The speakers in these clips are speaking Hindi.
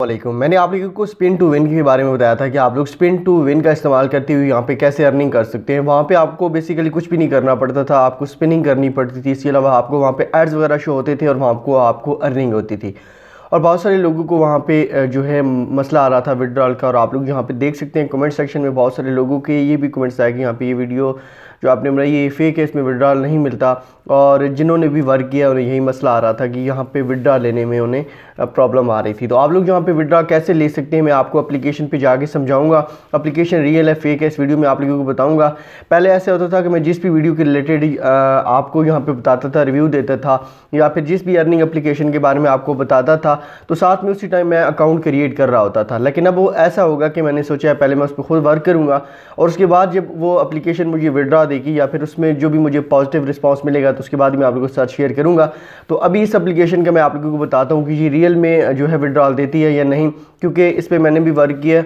वालेकुम मैंने आप लोगों को स्पिन टू विन के बारे में बताया था कि आप लोग स्पिन टू विन का इस्तेमाल करते हुए यहाँ पे कैसे अर्निंग कर सकते हैं वहाँ पे आपको बेसिकली कुछ भी नहीं करना पड़ता था आपको स्पिनिंग करनी पड़ती थी इसके अलावा आपको वहाँ पे एड्स वगैरह शो होते थे और वहाँ को आपको अर्निंग होती थी और बहुत सारे लोगों को वहाँ पे जो है मसला आ रहा था विड्रॉल का और आप लोग यहाँ पे देख सकते हैं कमेंट सेक्शन में बहुत सारे लोगों के ये भी कमेंट्स आए कि यहाँ पे ये वीडियो जो आपने बनाई ये फेक है इसमें विड्रॉल नहीं मिलता और जिन्होंने भी वर्क किया उन्हें यही मसला आ रहा था कि यहाँ पे विड्रा लेने में उन्हें प्रॉब्लम आ रही थी तो आप लोग यहाँ पे विड्रा कैसे ले सकते हैं मैं आपको एप्लीकेशन पे जाके समझाऊंगा एप्लीकेशन रियल है फेक है इस वीडियो में आप लोगों को बताऊंगा पहले ऐसे होता था कि मैं जिस भी वीडियो के रिलेटेड आपको यहाँ पर बताता था रिव्यू देता था या फिर जिस भी अर्निंग अप्लीकेशन के बारे में आपको बताता था तो साथ में उसी टाइम मैं अकाउंट क्रिएट कर रहा होता था लेकिन अब वो ऐसा होगा कि मैंने सोचा पहले मैं उस पर खुद वर्क करूँगा और उसके बाद जब वो अप्लीकेशन मुझे विड्रा देगी या फिर उसमें जो भी मुझे पॉजिटिव रिस्पॉन्स मिलेगा तो उसके बाद मैं आप लोगों के साथ शेयर करूँगा तो अभी इस एप्लीकेशन का मैं आप लोगों को बताता हूँ कि ये रियल में जो है विड्रॉल देती है या नहीं क्योंकि इस पर मैंने भी वर्क किया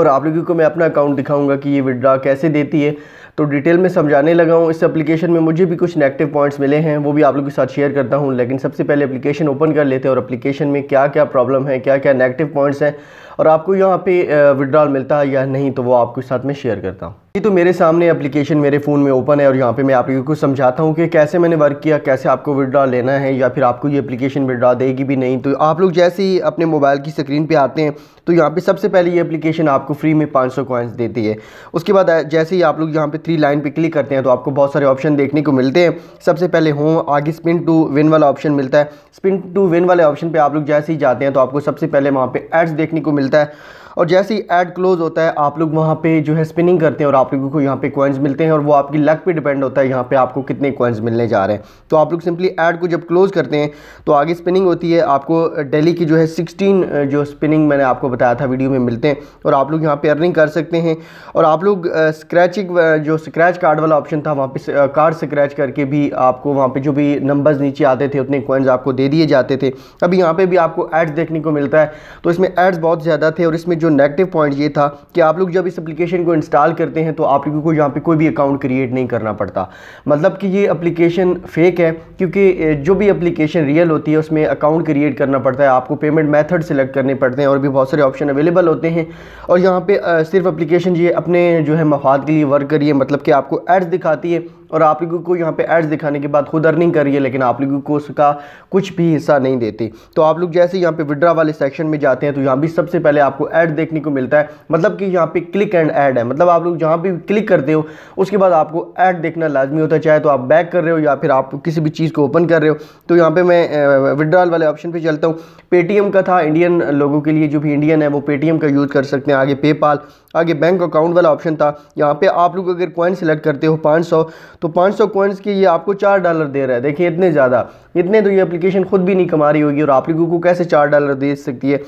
और आप लोगों को मैं अपना अकाउंट दिखाऊंगा कि ये विड्रा कैसे देती है तो डिटेल में समझाने लगा हूँ इस एप्लीकेशन में मुझे भी कुछ नेगेटिव पॉइंट्स मिले हैं वो भी आप लोगों के साथ शेयर करता हूँ लेकिन सबसे पहले एप्लीकेशन ओपन कर लेते हैं और एप्लीकेशन में क्या क्या प्रॉब्लम है क्या क्या नेगेटिव पॉइंट्स हैं और आपको यहाँ पर विड्रॉल मिलता है या नहीं तो वो आपके साथ में शेयर करता हूँ ये तो मेरे सामने एप्लीकेशन मेरे फ़ोन में ओपन है और यहाँ पे मैं आपको को समझाता हूँ कि कैसे मैंने वर्क किया कैसे आपको विड्रा लेना है या फिर आपको ये एप्लीकेशन विड्रा देगी भी नहीं तो आप लोग जैसे ही अपने मोबाइल की स्क्रीन पे आते हैं तो यहाँ पे सबसे पहले ये एप्लीकेशन आपको फ्री में पाँच सौ देती है उसके बाद जैसे ही आप लोग यहाँ पर थ्री लाइन पर क्लिक करते हैं तो आपको बहुत सारे ऑप्शन देखने को मिलते हैं सबसे पहले होम आगे स्पिन टू विन वाला ऑप्शन मिलता है स्पिन टू विन वाले ऑप्शन पर आप लोग जैसे ही जाते हैं तो आपको सबसे पहले वहाँ पर एड्स देखने को मिलता है और जैसे ही ऐड क्लोज होता है आप लोग वहाँ पे जो है स्पिनिंग करते हैं और आप लोगों को यहाँ पे कॉइन्स मिलते हैं और वो आपकी लक पे डिपेंड होता है यहाँ पे आपको कितने कॉइन्स मिलने जा रहे हैं तो आप लोग सिंपली ऐड को जब क्लोज़ करते हैं तो आगे स्पिनिंग होती है आपको डेली की जो है सिक्सटीन जो स्पिनिंग मैंने आपको बताया था वीडियो में मिलते हैं और आप लोग यहाँ पर अर्निंग कर सकते हैं और आप लोग स्क्रैचिंग जो स्क्रैच कार्ड वाला ऑप्शन था वहाँ पर कार्ड स्क्रैच करके भी आपको वहाँ पर जो भी नंबर्स नीचे आते थे उतने कॉइन्स आपको दे दिए जाते थे अभी यहाँ पर भी आपको एड्स देखने को मिलता है तो इसमें एड्स बहुत ज़्यादा थे और इसमें जो नेगेटिव पॉइंट ये था कि आप लोग जब इस एप्लीकेशन को इंस्टॉल करते हैं तो आप लोगों को यहाँ पे कोई भी अकाउंट क्रिएट नहीं करना पड़ता मतलब कि ये एप्लीकेशन फेक है क्योंकि जो भी एप्लीकेशन रियल होती है उसमें अकाउंट क्रिएट करना पड़ता है आपको पेमेंट मैथड सेलेक्ट करने पड़ते हैं और भी बहुत सारे ऑप्शन अवेलेबल होते हैं और यहाँ पर सिर्फ अप्लीकेशन ये अपने जो है मफाद के लिए वर्क करिए मतलब कि आपको एड्स दिखाती है और आप लोगों को यहाँ पे एड्स दिखाने के बाद खुद अर्निंग कर रही है लेकिन आप लोगों को उसका कुछ भी हिस्सा नहीं देती तो आप लोग जैसे यहाँ पे विड्रा वाले सेक्शन में जाते हैं तो यहाँ भी सबसे पहले आपको ऐड देखने को मिलता है मतलब कि यहाँ पे क्लिक एंड ऐड है मतलब आप लोग जहाँ भी क्लिक करते हो उसके बाद आपको ऐड देखना लाजमी होता है चाहे तो आप बैक कर रहे हो या फिर आप किसी भी चीज़ को ओपन कर रहे हो तो यहाँ पर मैं विड्रॉल वाले ऑप्शन पर चलता हूँ पेटीएम का था इंडियन लोगों के लिए जो भी इंडियन है वो पेटीएम का यूज़ कर सकते हैं आगे पेपाल आगे बैंक अकाउंट वाला ऑप्शन था यहाँ पे आप लोग अगर कॉइन सेलेक्ट करते हो 500 तो 500 कॉइन्स की ये आपको चार डॉलर दे रहा है देखिए इतने ज़्यादा इतने तो ये एप्लीकेशन खुद भी नहीं कमा रही होगी और आप लोगों को कैसे चार डॉलर दे सकती है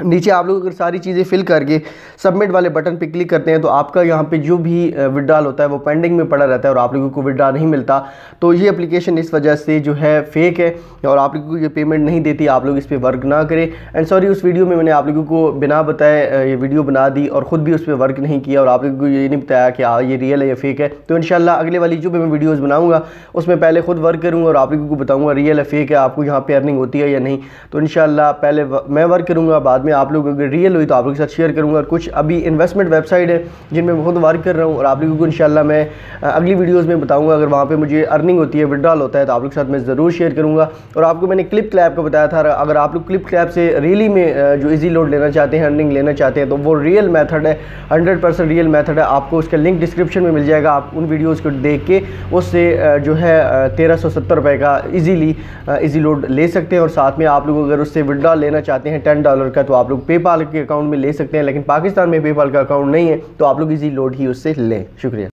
नीचे आप लोग अगर सारी चीज़ें फिल करके सबमिट वाले बटन पे क्लिक करते हैं तो आपका यहाँ पे जो भी विड्रॉल होता है वो पेंडिंग में पड़ा रहता है और आप लोगों को विड्रॉ नहीं मिलता तो ये एप्लीकेशन इस वजह से जो है फेक है और आप लोगों को ये पेमेंट नहीं देती आप लोग इस पर वर्क ना करें एंड सॉरी उस वीडियो में मैंने आप लोगों को बिना बताए ये वीडियो बना दी और ख़ुद भी उस पर वर्क नहीं किया और आप लोगों को ये नहीं बताया कि हाँ ये रियल है या फेक है तो इन अगले वाली जो भी मैं वीडियोज़ बनाऊँगा उसमें पहले खुद वर्क करूँगा और आप लोगों को बताऊँगा रियल है फेक है आपको यहाँ पर अर्निंग होती है या नहीं तो इन पहले मैं वर्क करूँगा बाद साथ में आप लोग अगर रियल हुई तो आप लोग के साथ शेयर करूँगा और कुछ अभी इन्वेस्टमेंट वेबसाइट है जिनमें मैं खुद वर्क कर रहा हूँ और आप लोगों को इन मैं अगली वीडियोज़ में बताऊँगा अगर वहाँ पर मुझे अर्निंग होती है विड्रॉल होता है तो आप लोग के साथ मैं ज़रूर शेयर करूँगा और आपको मैंने क्लिप क्लैप का बताया था अगर आप लोग क्लिप क्लैप से रियली में जो ईजी लोड लेना चाहते हैं अर्निंग लेना चाहते हैं तो वो रियल मैथड है हंड्रेड परसेंट रियल मैथड है आपको उसका लिंक डिस्क्रिप्शन में मिल जाएगा आप उन वीडियोज़ को देख के उससे जो है तेरह सौ सत्तर रुपये का ईजीली ईजी लोड ले सकते हैं और साथ में आप लोग अगर उससे विड्रॉल लेना चाहते हैं टेन डॉलर का तो तो आप लोग पेपाल के अकाउंट में ले सकते हैं लेकिन पाकिस्तान में पेपाल का अकाउंट नहीं है तो आप लोग इजी लोड ही उससे लें शुक्रिया